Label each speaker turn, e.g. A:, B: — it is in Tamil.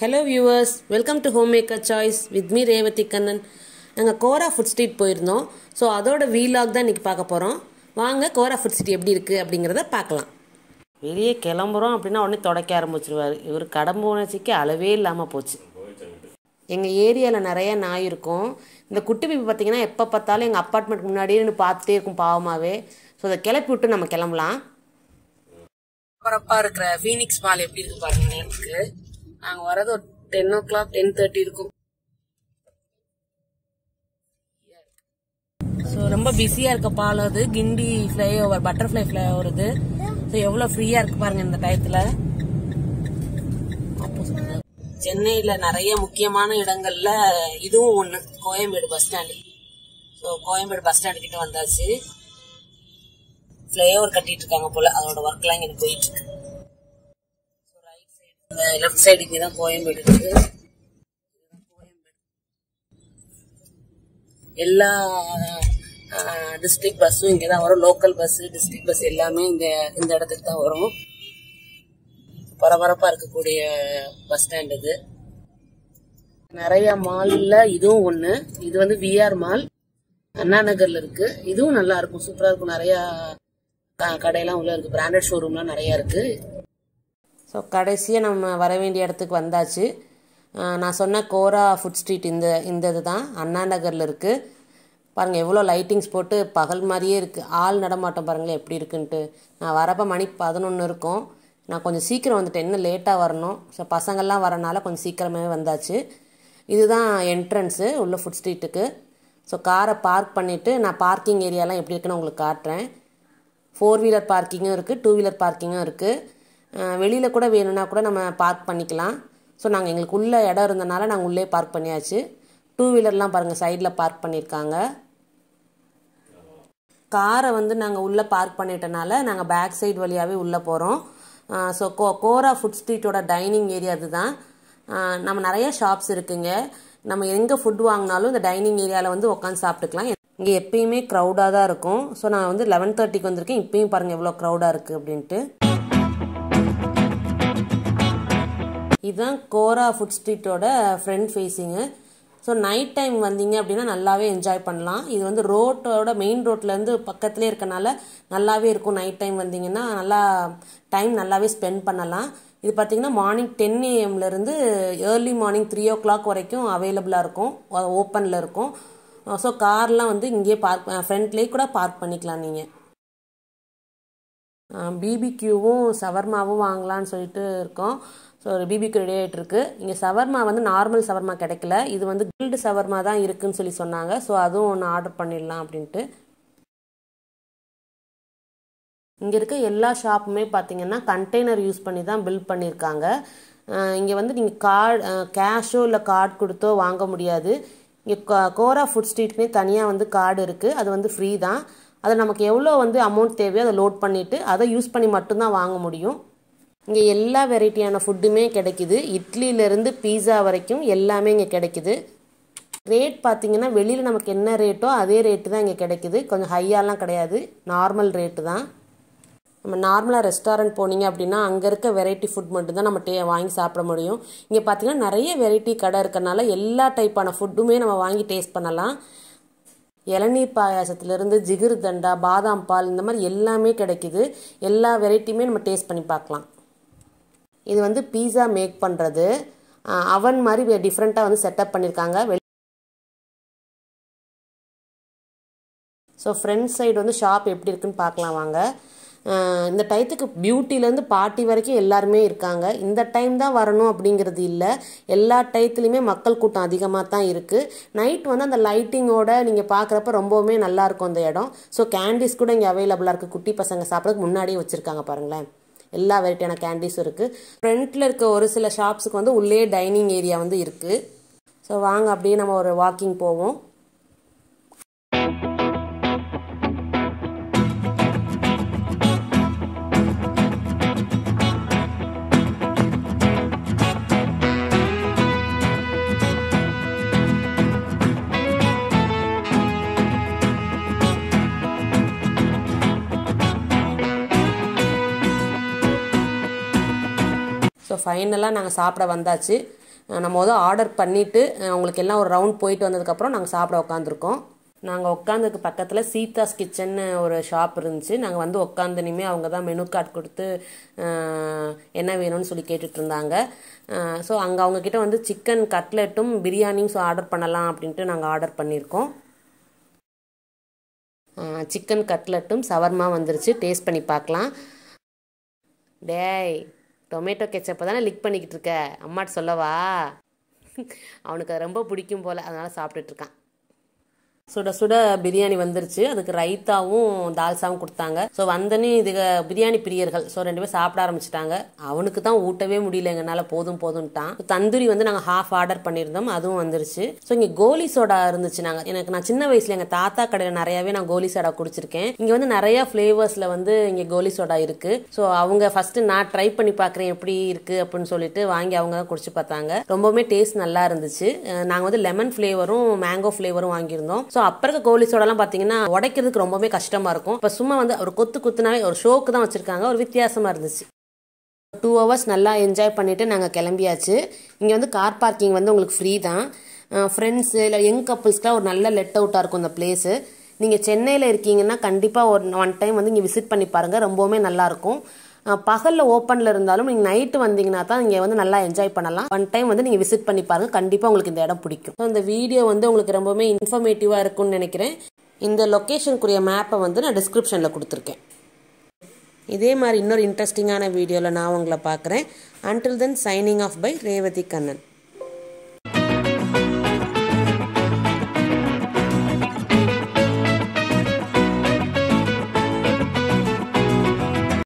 A: hello viewers welcome to home maker choice with me Revathi Kannan நாங்கள் கோரா ஃபுட் ஸ்ட்ரீட் போயிருந்தோம் ஸோ அதோட வீலாக் தான் இன்றைக்கி பார்க்க போகிறோம் வாங்க கோரா ஃபுட் ஸ்ட்ரீட் எப்படி இருக்குது அப்படிங்கிறத பார்க்கலாம் வெளியே கிளம்புறோம் அப்படின்னா உடனே தொடக்க ஆரம்பிச்சிருவார் இவர் கடம்பு உணர்ச்சிக்கு அளவே இல்லாமல் போச்சு எங்கள் ஏரியாவில் நிறைய நாய் இருக்கும் இந்த குட்டி பிபி பார்த்திங்கன்னா எப்போ பார்த்தாலும் எங்கள் அப்பார்ட்மெண்ட் முன்னாடியே நின்று பார்த்துட்டே இருக்கும் பாவமாகவே ஸோ அதை கிளப்பி விட்டு நம்ம கிளம்பலாம் பரப்பா இருக்கிற ஃபீனிக்ஸ் மால் எப்படி இருக்கு பாருங்க நாங்க வரது ஒரு ten o'clock ten thirty இருக்கும் ஸோ ரொம்ப பிஸியா இருக்க பாலம் அது Guindy fly over butterfly fly over இது ஸோ எவ்வளோ ஃப்ரீயா இருக்கு பாருங்க இந்த டயத்துல சென்னையில நிறைய முக்கியமான இடங்கள்ல இதுவும் ஒண்ணு Koyambedu bus stand so Koyambedu bus stand கிட்ட வந்தாச்சு ஓவர் கட்டிட்டு இருக்காங்க போல அதோட ஒர்க்லாம் இங்கே போயிட்டு இருக்கு லெஃப்ட் சைடு இங்கே தான் கோயம்பேடு இருக்கு எல்லா டிஸ்ட்ரிக் பஸ்ஸும் இங்கே தான் வரும் லோக்கல் பஸ்ஸு டிஸ்ட்ரிக் பஸ் எல்லாமே இந்த இந்த இடத்துக்கு தான் வரும் பரபரப்பாக இருக்கக்கூடிய பஸ் ஸ்டாண்ட் இது நிறைய மால்ல இதுவும் ஒன்று இது வந்து விஆர் மால் அண்ணா நகர்ல இருக்கு இதுவும் நல்லா இருக்கும் சூப்பராக இருக்கும் நிறையா கடையெல்லாம் உள்ள இருக்கு பிராண்டட் ஷோரூம்லாம் நிறையா இருக்குது ஸோ கடைசியாக நம்ம வர வேண்டிய இடத்துக்கு வந்தாச்சு நான் சொன்ன கோரா ஃபுட் ஸ்ட்ரீட் இந்த இந்த இது தான் அண்ணா நகரில் இருக்குது பாருங்கள் எவ்வளோ லைட்டிங்ஸ் போட்டு பகல் மாதிரியே இருக்குது ஆள் நடமாட்டம் பாருங்களேன் எப்படி இருக்குன்ட்டு நான் வரப்போ மணி பதினொன்று இருக்கும் நான் கொஞ்சம் சீக்கிரம் வந்துட்டேன் இன்னும் லேட்டாக வரணும் ஸோ பசங்கள்லாம் வரனால கொஞ்சம் சீக்கிரமாகவே வந்தாச்சு இதுதான் என்ட்ரன்ஸு உள்ள ஃபுட் ஸ்ட்ரீட்டுக்கு ஸோ காரை பார்க் பண்ணிவிட்டு நான் பார்க்கிங் ஏரியாலாம் எப்படி இருக்குன்னு உங்களுக்கு காட்டுறேன் ஃபோர் வீலர் பார்க்கிங்கும் இருக்குது டூ வீலர் பார்க்கிங்கும் இருக்குது வெளியில் கூட வேணும்னா கூட நம்ம பார்க் பண்ணிக்கலாம் ஸோ நாங்கள் எங்களுக்கு உள்ளே இடம் இருந்தனால நாங்கள் உள்ளே பார்க் பண்ணியாச்சு டூ வீலர்லாம் பாருங்கள் சைடில் பார்க் பண்ணியிருக்காங்க காரை வந்து நாங்கள் உள்ளே பார்க் பண்ணிட்டனால நாங்கள் பேக் சைடு வழியாகவே உள்ளே போகிறோம் ஸோ கோ கோரா ஃபுட் ஸ்ட்ரீட்டோட டைனிங் ஏரியா அதுதான் நம்ம நிறைய ஷாப்ஸ் இருக்குங்க நம்ம எங்கே ஃபுட் வாங்கினாலும் இந்த டைனிங் ஏரியாவில் வந்து உட்காந்து சாப்பிட்டுக்கலாம் இங்கே எப்பயுமே க்ரௌடாக தான் இருக்கும் ஸோ நான் வந்து லெவன் தேர்ட்டிக்கு வந்திருக்கேன் இப்பயும் பாருங்கள் எவ்வளோ க்ரௌடாக இருக்குது அப்படின்ட்டு இதுதான் கோரா ஃபுட் ஸ்ட்ரீட்டோட front facing so night time வந்தீங்க அப்படின்னா நல்லாவே என்ஜாய் பண்ணலாம் இது வந்து ரோட்டோட மெயின் ரோட்லேருந்து பக்கத்துலேயே இருக்கனால நல்லாவே இருக்கும் நைட் டைம் வந்தீங்கன்னா நல்லா டைம் நல்லாவே ஸ்பெண்ட் பண்ணலாம் இது பார்த்தீங்கன்னா மார்னிங் டென் ஏஎம்லேருந்து early morning three o'clock வரைக்கும் அவைலபிளாக இருக்கும் ஓப்பனில் இருக்கும் ஸோ கார்லாம் வந்து இங்கேயே பார்க் ஃப்ரண்ட்லேயே கூட பார்க் பண்ணிக்கலாம் நீங்கள் பிபிக்யூவும் சவர்மாவும் வாங்கலான்னு சொல்லிட்டு இருக்கோம் ஸோ ஒரு பிபிக்யூ ரெடி ஆகிட்டு இருக்கு இங்கே சவர்மா வந்து நார்மல் சவர்மா கிடைக்கல இது வந்து கில்டு சவர்மா தான் இருக்குன்னு சொல்லி சொன்னாங்க ஸோ அதுவும் ஒன்று ஆர்டர் பண்ணிடலாம் அப்படின்ட்டு இங்கே இருக்க எல்லா ஷாப்புமே பார்த்தீங்கன்னா கண்டெய்னர் யூஸ் பண்ணி தான் பில்ட் பண்ணியிருக்காங்க இங்கே வந்து நீங்கள் கார்டு கேஷோ இல்லை கார்டு கொடுத்தோ வாங்க முடியாது இங்கே கோரா ஃபுட் ஸ்ட்ரீட்னே தனியாக வந்து கார்டு இருக்குது அது வந்து ஃப்ரீ தான் அதை நமக்கு எவ்வளோ வந்து அமௌண்ட் தேவையோ அதை லோட் பண்ணிவிட்டு அதை யூஸ் பண்ணி மட்டும்தான் வாங்க முடியும் இங்கே எல்லா வெரைட்டியான ஃபுட்டுமே கிடைக்கிது இட்லியிலேருந்து பீஸா வரைக்கும் எல்லாமே இங்கே கிடைக்கிது ரேட் பார்த்திங்கன்னா வெளியில் நமக்கு என்ன ரேட்டோ அதே ரேட்டு தான் இங்கே கிடைக்கிது கொஞ்சம் ஹையாலாம் கிடையாது நார்மல் ரேட்டு தான் நம்ம நார்மலாக ரெஸ்டாரண்ட் போனீங்க அப்படின்னா அங்கே இருக்க வெரைட்டி ஃபுட் மட்டும்தான் நம்ம டே வாங்கி சாப்பிட முடியும் இங்கே பார்த்திங்கன்னா நிறைய வெரைட்டி கடை இருக்கிறனால எல்லா டைப்பான ஃபுட்டுமே நம்ம வாங்கி டேஸ்ட் பண்ணலாம் இளநீர் பாயாசத்துலேருந்து ஜிகிர் தண்டா பாதாம் பால் இந்த மாதிரி எல்லாமே கிடைக்கிது எல்லா வெரைட்டியுமே நம்ம டேஸ்ட் பண்ணி பார்க்கலாம் இது வந்து பீஸா மேக் பண்ணுறது அவன் மாதிரி டிஃப்ரெண்ட்டாக வந்து செட்டப் பண்ணியிருக்காங்க ஸோ ஃப்ரண்ட் சைடு வந்து ஷாப் எப்படி இருக்குன்னு பார்க்கலாம் வாங்க இந்த டயத்துக்கு பியூட்டிலேருந்து பாட்டி வரைக்கும் எல்லாருமே இருக்காங்க இந்த டைம் தான் வரணும் அப்படிங்கிறது இல்லை எல்லா டயத்துலையுமே மக்கள் கூட்டம் அதிகமாக தான் இருக்குது நைட் வந்து அந்த லைட்டிங்கோட நீங்கள் பார்க்குறப்ப ரொம்பவுமே நல்லாயிருக்கும் அந்த இடம் ஸோ கேண்டீஸ் கூட இங்கே அவைலபிளாக இருக்குது குட்டி பசங்க சாப்பிட்றதுக்கு முன்னாடியே வச்சுருக்காங்க பாருங்களேன் எல்லா வெரைட்டியான கேண்டீஸும் இருக்குது ஃப்ரண்ட்டில் இருக்க ஒரு சில ஷாப்ஸுக்கு வந்து உள்ளே டைனிங் ஏரியா வந்து இருக்குது ஸோ வாங்க அப்படியே நம்ம ஒரு வாக்கிங் போவோம் ஸோ ஃபைனலாக நாங்கள் சாப்பிட வந்தாச்சு நம்ம வந்து ஆர்டர் பண்ணிவிட்டு உங்களுக்கு எல்லாம் ஒரு ரவுண்ட் போயிட்டு வந்ததுக்கப்புறம் நாங்கள் சாப்பிட உட்காந்துருக்கோம் நாங்கள் உட்காந்துக்கு பக்கத்தில் சீதாஸ் கிச்சன்னு ஒரு ஷாப் இருந்துச்சு நாங்கள் வந்து உட்காந்துனுமே அவங்க தான் மெனு கார்டு கொடுத்து என்ன வேணும்னு சொல்லி கேட்டுட்ருந்தாங்க இருந்தாங்க ஸோ அங்கே அவங்கக்கிட்ட வந்து சிக்கன் கட்லெட்டும் பிரியாணியும் ஸோ ஆர்டர் பண்ணலாம் அப்படின்ட்டு நாங்கள் ஆர்டர் பண்ணியிருக்கோம் சிக்கன் கட்லெட்டும் சவர்மா வந்துருச்சு டேஸ்ட் பண்ணி பார்க்கலாம் டேய் டொமேட்டோ கெச்சப்பை தானே லிக் பண்ணிக்கிட்டு இருக்க அம்மாட்டு சொல்லவா அவனுக்கு ரொம்ப பிடிக்கும் போல் அதனால் சாப்பிட்டுட்ருக்கான் சுட சுட பிரியாணி வந்துருச்சு அதுக்கு ரைத்தாவும் தால்சாவும் கொடுத்தாங்க ஸோ வந்தனே இது பிரியாணி பிரியர்கள் ஸோ ரெண்டு பேரும் சாப்பிட ஆரம்பிச்சிட்டாங்க அவனுக்கு தான் ஊட்டவே முடியல எங்கனால போதும் போதும்ட்டான் தந்தூரி வந்து நாங்கள் ஹாஃப் ஆர்டர் பண்ணியிருந்தோம் அதுவும் வந்துருச்சு ஸோ இங்கே கோலி சோடா இருந்துச்சு நாங்கள் எனக்கு நான் சின்ன வயசுல எங்கள் தாத்தா கடையில் நிறையாவே நான் கோலி சோடா குடிச்சிருக்கேன் இங்கே வந்து நிறைய ஃப்ளேவர்ஸில் வந்து இங்கே கோலி சோடா இருக்கு ஸோ அவங்க ஃபர்ஸ்ட் நான் ட்ரை பண்ணி பார்க்குறேன் எப்படி இருக்கு அப்படின்னு சொல்லிட்டு வாங்கி அவங்க தான் குடிச்சு பார்த்தாங்க ரொம்பவுமே டேஸ்ட் நல்லா இருந்துச்சு நாங்கள் வந்து லெமன் ஃப்ளேவரும் மேங்கோ ஃப்ளேவரும் வாங்கியிருந்தோம் ஸோ ஸோ அப்போ இருக்க கோலிஸோடலாம் பார்த்தீங்கன்னா உடைக்கிறதுக்கு ரொம்பவே கஷ்டமாக இருக்கும் இப்போ சும்மா வந்து ஒரு கொத்து குத்துனாவே ஒரு ஷோக்கு தான் வச்சுருக்காங்க ஒரு வித்தியாசமாக இருந்துச்சு டூ ஹவர்ஸ் நல்லா என்ஜாய் பண்ணிவிட்டு நாங்கள் கிளம்பியாச்சு இங்கே வந்து கார் பார்க்கிங் வந்து உங்களுக்கு ஃப்ரீ தான் ஃப்ரெண்ட்ஸு இல்லை யங் கப்புள்ஸ்க்குலாம் ஒரு நல்ல லெட் அவுட்டாக இருக்கும் இந்த பிளேஸு நீங்கள் சென்னையில் இருக்கீங்கன்னா கண்டிப்பாக ஒரு ஒன் டைம் வந்து இங்கே விசிட் பண்ணி பாருங்கள் ரொம்பவுமே நல்லாயிருக்கும் பகலில் ஓப்பனில் இருந்தாலும் நீங்கள் நைட்டு வந்தீங்கன்னா தான் நீங்கள் வந்து நல்லா என்ஜாய் பண்ணலாம் ஒன் டைம் வந்து நீங்கள் விசிட் பண்ணி பாருங்கள் கண்டிப்பாக உங்களுக்கு இந்த இடம் பிடிக்கும் ஸோ இந்த வீடியோ வந்து உங்களுக்கு ரொம்பவுமே இன்ஃபர்மேட்டிவாக இருக்கும்னு நினைக்கிறேன் இந்த லொக்கேஷனுக்குரிய மேப்பை வந்து நான் டிஸ்கிரிப்ஷனில் கொடுத்துருக்கேன் இதே மாதிரி இன்னொரு இன்ட்ரெஸ்டிங்கான வீடியோவில் நான் உங்களை பார்க்குறேன் until then signing off bye Revathi Kannan